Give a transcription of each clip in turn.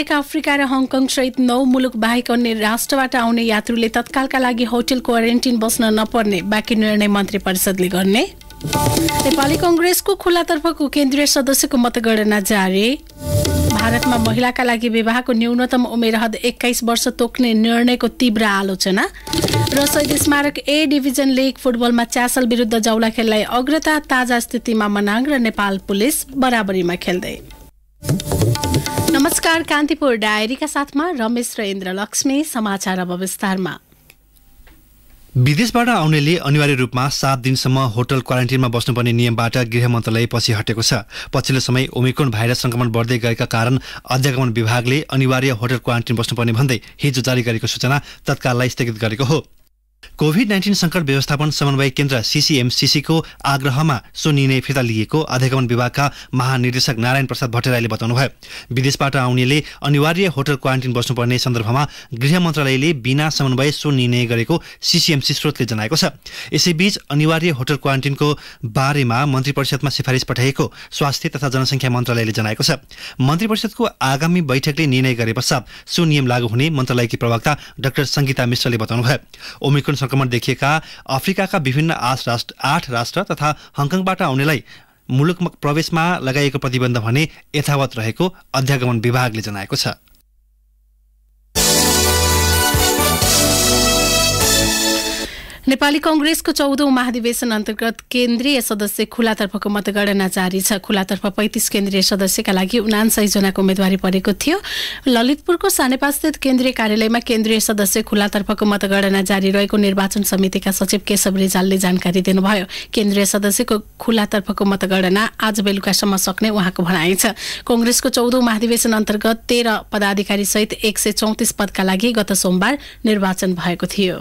लागिएका Africa र Hong Kong सहित नौ मुलुक बाहेक अन्य राष्ट्रबाट आउने यात्रुले तत्कालका लागि होटल क्वारेन्टिन बस्न नपर्ने बाँकी निर्णय मन्त्री परिषदले गर्ने नेपाली कङ्ग्रेसको खुलातर्फको केन्द्रीय सदस्यको मतगणना जारी भारतमा महिलाका लागि विवाहको न्यूनतम उमेर हद एक्काइस वर्ष तोक्ने निर्णयको तीव्र आलोचना र शहीद स्मारक ए डिभिजन लिग फुटबलमा च्यासल विरुद्ध जाउला खेललाई अग्रता ताजा स्थितिमा मनाङ र नेपाल पुलिस बराबरीमा खेल्दै नमस्कार कान्तिपुर डायरीका साथमा रमेश र इन्द्र लक्ष्मी समाचार अब विस्तारमा विदेशबाट आउनेले अनिवार्य रूपमा सात दिनसम्म होटल क्वारेन्टिनमा बस्नुपर्ने नियमबाट गृह मन्त्रालय पछि हटेको छ पछिल्लो समय ओमिक्रोन भाइरस संक्रमण बढ्दै गएका कारण अध्यागमन विभागले अनिवार्य होटल क्वारेन्टिन बस्नुपर्ने भन्दै हिजो जारी गरेको सूचना तत्काललाई स्थगित गरेको हो कोभिड नाइन्टिन संकट व्यवस्थापन समन्वय केन्द्र सिसिएमसिसीको आग्रहमा सो निर्णय फिर्ता लिएको अधिगमन विभागका महानिर्देशक नारायण प्रसाद भट्टराईले बताउनुभयो विदेशबाट आउनेले अनिवार्य होटल क्वारेन्टिन बस्नुपर्ने सन्दर्भमा गृह मन्त्रालयले बिना समन्वय सो निर्णय गरेको सिसिएमसी स्रोतले जनाएको छ यसैबीच अनिवार्य होटल क्वारेन्टिनको बारेमा मन्त्री परिषदमा सिफारिस पठाएको स्वास्थ्य तथा जनसङ्ख्या मन्त्रालयले जनाएको छ मन्त्री परिषदको आगामी बैठकले निर्णय गरे पश्चात सो नियम लागू हुने मन्त्रालयकी प्रवक्ता डाक्टर संगीता मिश्रले बताउनुभयो ओमिक्रोन सङ्क्रमण देखिएका अफ्रिकाका विभिन्न आठ राष्ट्र आठ राष्ट्र तथा हङकङबाट आउनेलाई मुलुकमा प्रवेशमा लगाइएको प्रतिबन्ध भने यथावत रहेको अध्यागमन विभागले जनाएको छ नेपाली कंग्रेसको चौधौं महाधिवेशन अन्तर्गत केन्द्रीय सदस्य खुलातर्फको मतगणना जारी छ खुलातर्फ पैँतिस केन्द्रीय सदस्यका लागि जनाको उम्मेद्वारी परेको थियो ललितपुरको सानेपास्थित केन्द्रीय कार्यालयमा केन्द्रीय सदस्य खुलातर्फको मतगणना जारी रहेको निर्वाचन समितिका सचिव केशव रिजालले जानकारी दिनुभयो केन्द्रीय सदस्यको खुलातर्फको मतगणना आज बेलुकासम्म सक्ने उहाँको भनाइ छ कंग्रेसको चौधौं महाधिवेशन अन्तर्गत तेह्र पदाधिकारी सहित एक सय चौतिस पदका लागि गत सोमबार निर्वाचन भएको थियो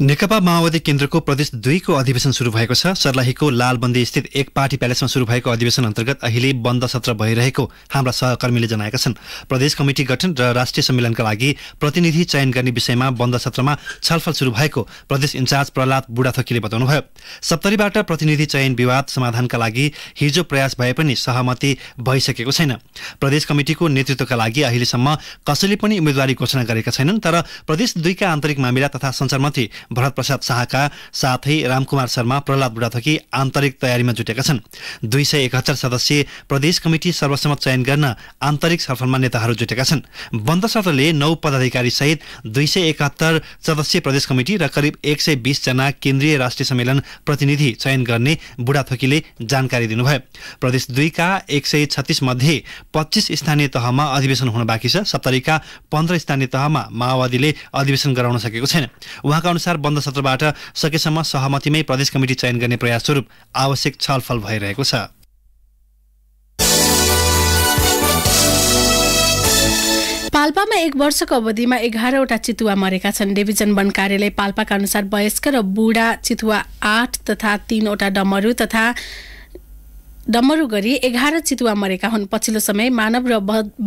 नेकपा माओवादी केन्द्रको प्रदेश दुईको अधिवेशन सुरु भएको छ सर्लाहीको लालबन्दी स्थित एक पार्टी प्यालेसमा सुरु भएको अधिवेशन अन्तर्गत अहिले बन्द सत्र भइरहेको हाम्रा सहकर्मीले जनाएका छन् प्रदेश कमिटी गठन र राष्ट्रिय सम्मेलनका लागि प्रतिनिधि चयन गर्ने विषयमा बन्द सत्रमा छलफल सुरु भएको प्रदेश इन्चार्ज प्रहलाद बुढाथकीले बताउनुभयो सप्तरीबाट प्रतिनिधि चयन विवाद समाधानका लागि हिजो प्रयास भए पनि सहमति भइसकेको छैन प्रदेश कमिटिको नेतृत्वका लागि अहिलेसम्म कसैले पनि उम्मेद्वारी घोषणा गरेका छैनन् तर प्रदेश दुईका आन्तरिक मामिला तथा सञ्चार मन्त्री भरत प्रसाद शाहका साथै रामकुमार शर्मा प्रहलाद बुढाथोकी आन्तरिक तयारीमा जुटेका छन् दुई सय एकहत्तर सदस्यीय प्रदेश कमिटी सर्वसम्मत चयन गर्न आन्तरिक सरफलमा नेताहरू जुटेका छन् बन्द सत्रले नौ पदाधिकारी सहित दुई सय एकात्तर सदस्यीय प्रदेश कमिटी र करिब एक सय बिसजना केन्द्रीय राष्ट्रिय सम्मेलन प्रतिनिधि चयन गर्ने बुढाथोकीले जानकारी दिनुभयो प्रदेश दुईका एक सय छत्तिस मध्ये पच्चिस स्थानीय तहमा अधिवेशन हुन बाँकी छ सप्तरीका पन्ध्र स्थानीय तहमा माओवादीले अधिवेशन गराउन सकेको छैन उहाँका अनुसार चार बन्द सत्रबाट सकेसम्म सहमतिमै प्रदेश कमिटी चयन गर्ने प्रयास स्वरूप आवश्यक छलफल भइरहेको छ पाल्पामा एक वर्षको अवधिमा एघारवटा चितुवा मरेका छन् डिभिजन वन कार्यालय पाल्पाका अनुसार वयस्क र बुढा चितुवा आठ तथा तीनवटा डमरू तथा डमरू गरी एघार चितुवा मरेका हुन् पछिल्लो समय मानव र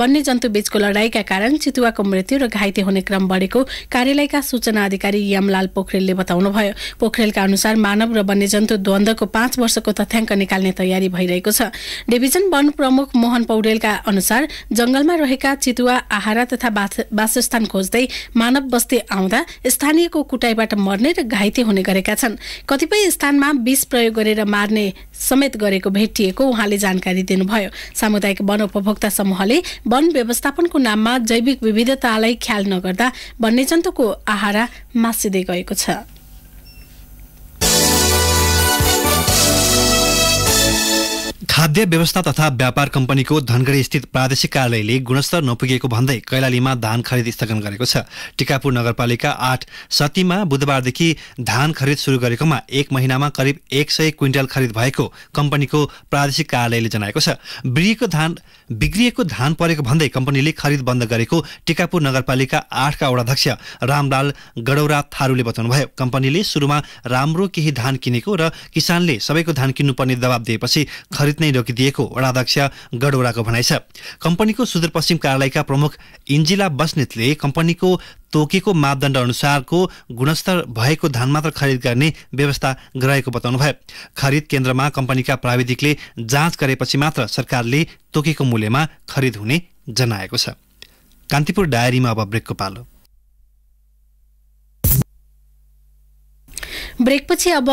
वन्यजन्तु बीचको लड़ाईका कारण चितुवाको मृत्यु र घाइते हुने क्रम बढेको कार्यालयका सूचना अधिकारी यमलाल पोखरेलले बताउनुभयो पोखरेलका अनुसार मानव र वन्यजन्तु द्वन्द्वको पाँच वर्षको तथ्याङ्क निकाल्ने तयारी भइरहेको छ डिभिजन वन प्रमुख मोहन पौडेलका अनुसार जंगलमा रहेका चितुवा आहारा तथा वासस्थान खोज्दै मानव बस्ती आउँदा स्थानीयको कुटाईबाट मर्ने र घाइते हुने गरेका छन् कतिपय स्थानमा विष प्रयोग गरेर मार्ने समेत गरेको भेटिएको उहाँले जानकारी दिनुभयो सामुदायिक वन उपभोक्ता समूहले वन व्यवस्थापनको नाममा जैविक विविधतालाई ख्याल नगर्दा वन्यजन्तुको आहारा मासिँदै गएको छ खाद्य व्यवस्था तथा व्यापार कम्पनीको धनगढी स्थित प्रादेशिक कार्यालयले गुणस्तर नपुगेको भन्दै कैलालीमा धान खरिद स्थगन गरेको छ टिकापुर नगरपालिका आठ सतीमा बुधबारदेखि धान खरिद सुरु गरेकोमा एक महिनामा करिब एक सय क्विन्टल खरिद भएको कम्पनीको प्रादेशिक कार्यालयले जनाएको छ बिग्रिएको धान बिग्रिएको धान परेको भन्दै कम्पनीले खरिद बन्द गरेको टिकापुर नगरपालिका आठका वडाध्यक्ष रामलाल गडौरा थारूले बताउनुभयो कम्पनीले सुरुमा राम्रो केही धान किनेको र किसानले सबैको धान किन्नुपर्ने दबाब दिएपछि खरिद नै नै रोकिदिएको वडाध्यक्ष गडवडाको भनाइ छ कम्पनीको सुदूरपश्चिम कार्यालयका प्रमुख इन्जिला बस्नेतले कम्पनीको तोकेको मापदण्ड अनुसारको गुणस्तर भएको धान मात्र खरिद गर्ने व्यवस्था गरेको भयो खरिद केन्द्रमा कम्पनीका प्राविधिकले जाँच गरेपछि मात्र सरकारले तोकेको मूल्यमा खरिद हुने जनाएको छ कान्तिपुर डायरीमा अब ब्रेकको पालो ब्रेकपछि अब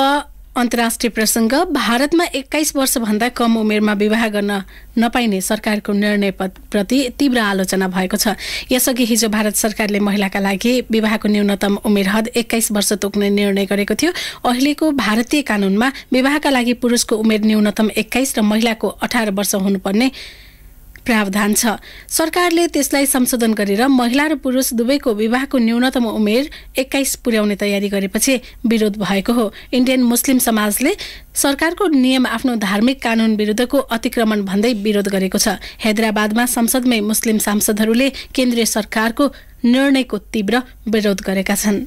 अन्तर्राष्ट्रिय प्रसङ्ग भारतमा एक्काइस वर्षभन्दा कम उमेरमा विवाह गर्न नपाइने सरकारको निर्णय निर्णयप्रति तीव्र आलोचना भएको छ यसअघि हिजो भारत सरकारले महिलाका लागि विवाहको न्यूनतम उमेर हद एक्काइस वर्ष तोक्ने निर्णय गरेको थियो अहिलेको भारतीय कानूनमा विवाहका लागि पुरुषको उमेर न्यूनतम एक्काइस र महिलाको अठार वर्ष हुनुपर्ने प्रावधान छ सरकारले त्यसलाई संशोधन गरेर महिला र पुरुष दुवैको विवाहको न्यूनतम उमेर एक्काइस पुर्याउने तयारी गरेपछि विरोध भएको हो इन्डियन मुस्लिम समाजले सरकारको नियम आफ्नो धार्मिक कानुन विरुद्धको अतिक्रमण भन्दै विरोध गरेको छ हैदराबादमा संसदमै मुस्लिम सांसदहरूले केन्द्रीय सरकारको निर्णयको तीव्र विरोध गरेका छन्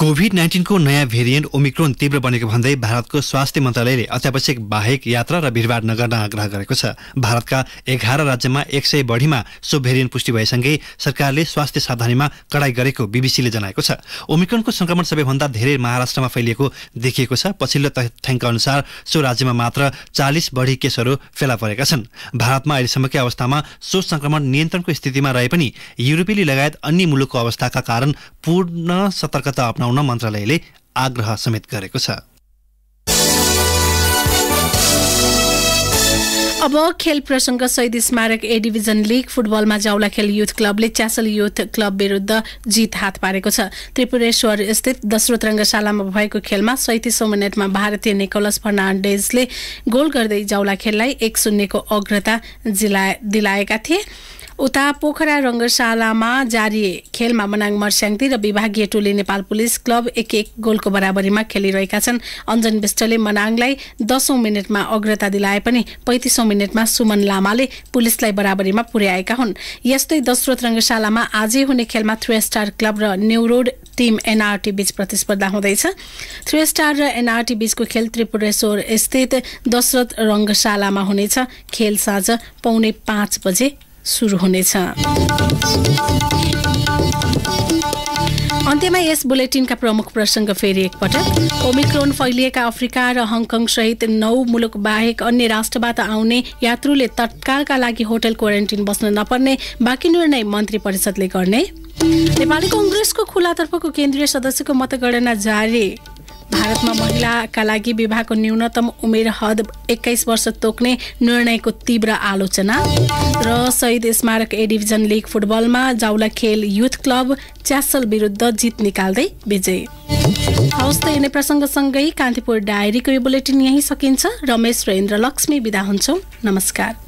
कोभिड नाइन्टिनको नयाँ भेरिएन्ट ओमिक्रोन तीव्र बनेको भन्दै भारतको स्वास्थ्य मन्त्रालयले अत्यावश्यक बाहेक यात्रा र भिडभाड नगर्न आग्रह गरेको छ भारतका एघार राज्यमा एक सय बढीमा सो भेरिएन्ट पुष्टि भएसँगै सरकारले स्वास्थ्य सावधानीमा कडाई गरेको बीबीसीले जनाएको छ ओमिक्रोनको संक्रमण सबैभन्दा धेरै महाराष्ट्रमा फैलिएको देखिएको छ पछिल्लो तथ्याङ्क अनुसार सो राज्यमा मात्र चालिस बढी केसहरू फेला परेका छन् भारतमा अहिलेसम्मकै अवस्थामा सो संक्रमण नियन्त्रणको स्थितिमा रहे पनि युरोपेली लगायत अन्य मुलुकको अवस्थाका कारण पूर्ण सतर्कता अप्नाउनु बनाउन मन्त्रालयले आग्रह समेत गरेको छ अब खेल प्रसङ्ग सहित स्मारक ए डिभिजन लिग फुटबलमा जाउला खेल युथ क्लबले च्यासल युथ क्लब विरुद्ध जित हात पारेको छ त्रिपुरेश्वर स्थित दशरथ रङ्गशालामा भएको खेलमा सैतिसौँ मिनटमा भारतीय निकोलस फर्नान्डेजले गोल गर्दै जाउला खेललाई एक शून्यको अग्रता दिलाएका थिए उता पोखरा रङ्गशालामा जारी खेलमा मनाङ मर्स्याङती र विभागीय टोली नेपाल पुलिस क्लब एक एक गोलको बराबरीमा खेलिरहेका छन् अञ्जन विष्टले मनाङलाई दसौँ मिनटमा अग्रता दिलाए पनि पैँतिसौँ मिनटमा सुमन लामाले पुलिसलाई बराबरीमा पुर्याएका हुन् यस्तै दशरथ रङ्गशालामा आजै हुने खेलमा थ्री स्टार क्लब र न्यू रोड टिम एनआरटी बीच प्रतिस्पर्धा हुँदैछ थ्री स्टार र एनआरटी बीचको खेल त्रिपुरेश्वर स्थित दशरथ रङ्गशालामा हुनेछ खेल साँझ पाउने पाँच बजे सुरु हुनेछ अन्त्यमा यस बुलेटिनका प्रमुख प्रसङ्ग फेरि एकपटक ओमिक्रोन फैलिएका अफ्रिका र हङकङ सहित नौ मुलुक बाहेक अन्य राष्ट्रबाट आउने यात्रुले तत्कालका लागि होटल क्वारेन्टिन बस्न नपर्ने बाँकी निर्णय मन्त्री परिषदले गर्ने नेपाली कङ्ग्रेसको खुलातर्फको केन्द्रीय सदस्यको मतगणना जारी भारतमा महिलाका लागि विवाहको न्यूनतम उमेर हद एक्काइस वर्ष तोक्ने निर्णयको तीव्र आलोचना र शहीद स्मारक ए डिभिजन लिग फुटबलमा जाउला खेल युथ क्लब च्यासल विरुद्ध जित निकाल्दै विजय हवस् त यिनै प्रसङ्गसँगै कान्तिपुर डायरीको यो बुलेटिन यहीँ सकिन्छ रमेश र इन्द्र लक्ष्मी बिदा हुन्छौँ नमस्कार